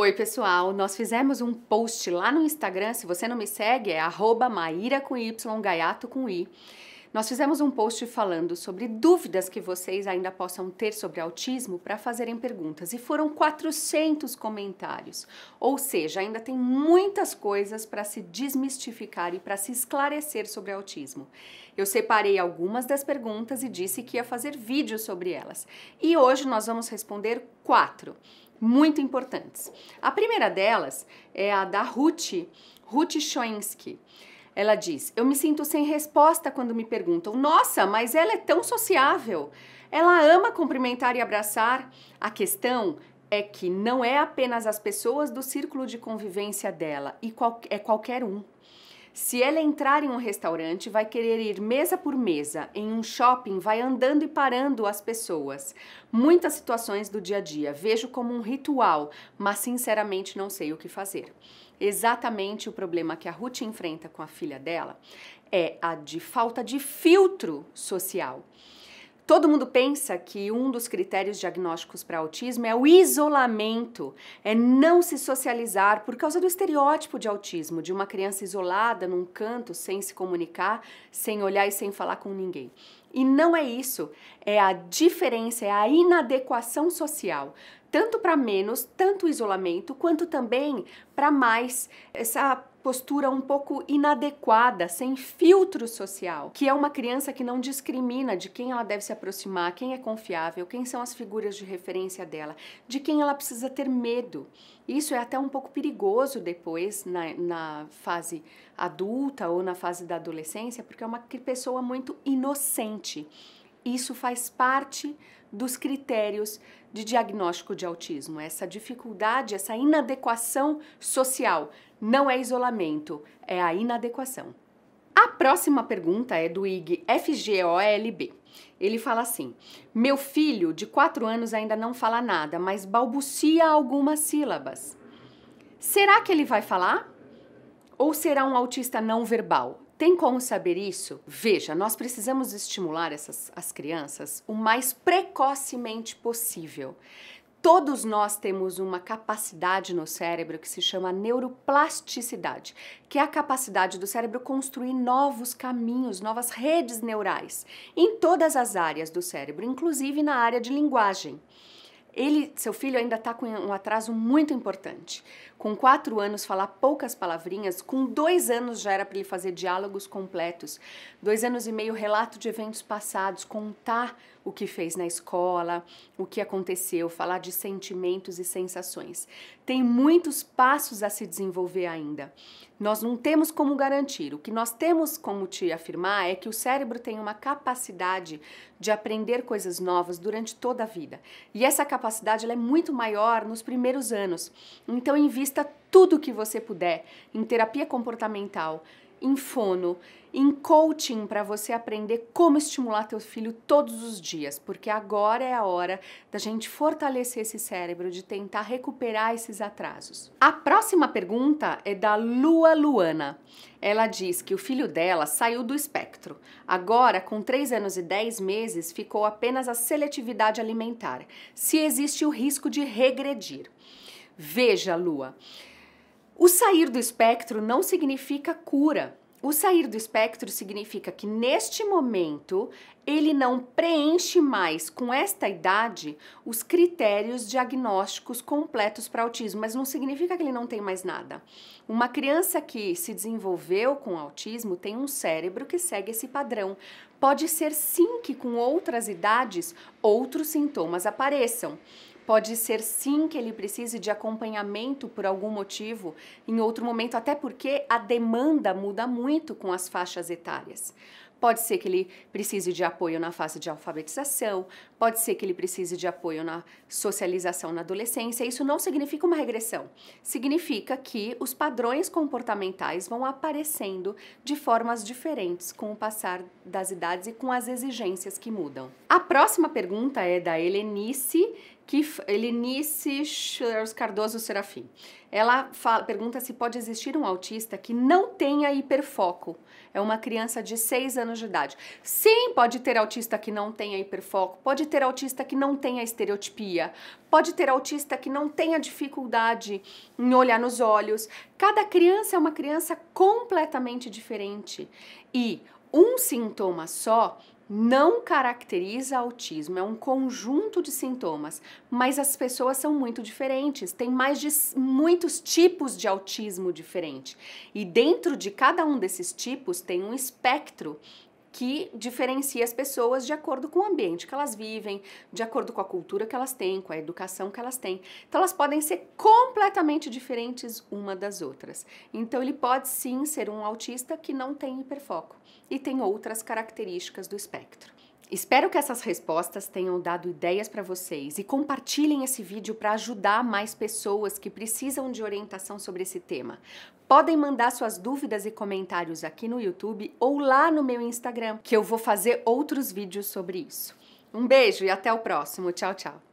Oi, pessoal. Nós fizemos um post lá no Instagram. Se você não me segue, é Maíra com Y, Gaiato com I. Nós fizemos um post falando sobre dúvidas que vocês ainda possam ter sobre autismo para fazerem perguntas e foram 400 comentários. Ou seja, ainda tem muitas coisas para se desmistificar e para se esclarecer sobre autismo. Eu separei algumas das perguntas e disse que ia fazer vídeo sobre elas. E hoje nós vamos responder quatro muito importantes. A primeira delas é a da Ruth, Ruth Schoensky. Ela diz: Eu me sinto sem resposta quando me perguntam, nossa, mas ela é tão sociável. Ela ama cumprimentar e abraçar. A questão é que não é apenas as pessoas do círculo de convivência dela, e qual, é qualquer um. Se ela entrar em um restaurante, vai querer ir mesa por mesa, em um shopping, vai andando e parando as pessoas. Muitas situações do dia a dia, vejo como um ritual, mas sinceramente não sei o que fazer. Exatamente o problema que a Ruth enfrenta com a filha dela é a de falta de filtro social. Todo mundo pensa que um dos critérios diagnósticos para autismo é o isolamento, é não se socializar por causa do estereótipo de autismo, de uma criança isolada num canto, sem se comunicar, sem olhar e sem falar com ninguém. E não é isso, é a diferença, é a inadequação social tanto para menos, tanto isolamento, quanto também para mais essa postura um pouco inadequada, sem filtro social, que é uma criança que não discrimina de quem ela deve se aproximar, quem é confiável, quem são as figuras de referência dela, de quem ela precisa ter medo. Isso é até um pouco perigoso depois, na, na fase adulta ou na fase da adolescência, porque é uma pessoa muito inocente. Isso faz parte dos critérios de diagnóstico de autismo. Essa dificuldade, essa inadequação social não é isolamento, é a inadequação. A próxima pergunta é do IG FGOLB. Ele fala assim: Meu filho de 4 anos ainda não fala nada, mas balbucia algumas sílabas. Será que ele vai falar? Ou será um autista não verbal? Tem como saber isso? Veja, nós precisamos estimular essas, as crianças o mais precocemente possível. Todos nós temos uma capacidade no cérebro que se chama neuroplasticidade, que é a capacidade do cérebro construir novos caminhos, novas redes neurais, em todas as áreas do cérebro, inclusive na área de linguagem. Ele, seu filho, ainda está com um atraso muito importante. Com quatro anos, falar poucas palavrinhas. Com dois anos, já era para ele fazer diálogos completos. Dois anos e meio, relato de eventos passados, contar o que fez na escola, o que aconteceu, falar de sentimentos e sensações. Tem muitos passos a se desenvolver ainda. Nós não temos como garantir. O que nós temos como te afirmar é que o cérebro tem uma capacidade de aprender coisas novas durante toda a vida. E essa capacidade é muito maior nos primeiros anos. Então, invista tudo que você puder em terapia comportamental em fono, em coaching para você aprender como estimular teu filho todos os dias, porque agora é a hora da gente fortalecer esse cérebro, de tentar recuperar esses atrasos. A próxima pergunta é da Lua Luana. Ela diz que o filho dela saiu do espectro. Agora, com 3 anos e 10 meses, ficou apenas a seletividade alimentar. Se existe o risco de regredir. Veja, Lua. O sair do espectro não significa cura. O sair do espectro significa que neste momento ele não preenche mais com esta idade os critérios diagnósticos completos para autismo, mas não significa que ele não tem mais nada. Uma criança que se desenvolveu com autismo tem um cérebro que segue esse padrão. Pode ser sim que com outras idades outros sintomas apareçam, Pode ser sim que ele precise de acompanhamento por algum motivo, em outro momento, até porque a demanda muda muito com as faixas etárias. Pode ser que ele precise de apoio na fase de alfabetização, pode ser que ele precise de apoio na socialização na adolescência. Isso não significa uma regressão, significa que os padrões comportamentais vão aparecendo de formas diferentes com o passar das idades e com as exigências que mudam. A próxima pergunta é da Helenice que Elenice Schlerz Cardoso Serafim. Ela fala, pergunta se pode existir um autista que não tenha hiperfoco. É uma criança de 6 anos de idade. Sim, pode ter autista que não tenha hiperfoco, pode ter autista que não tenha estereotipia, pode ter autista que não tenha dificuldade em olhar nos olhos. Cada criança é uma criança completamente diferente. E um sintoma só não caracteriza autismo, é um conjunto de sintomas, mas as pessoas são muito diferentes, tem mais de muitos tipos de autismo diferente. E dentro de cada um desses tipos tem um espectro que diferencia as pessoas de acordo com o ambiente que elas vivem, de acordo com a cultura que elas têm, com a educação que elas têm. Então elas podem ser completamente diferentes uma das outras. Então ele pode sim ser um autista que não tem hiperfoco e tem outras características do espectro. Espero que essas respostas tenham dado ideias para vocês e compartilhem esse vídeo para ajudar mais pessoas que precisam de orientação sobre esse tema. Podem mandar suas dúvidas e comentários aqui no YouTube ou lá no meu Instagram, que eu vou fazer outros vídeos sobre isso. Um beijo e até o próximo. Tchau, tchau.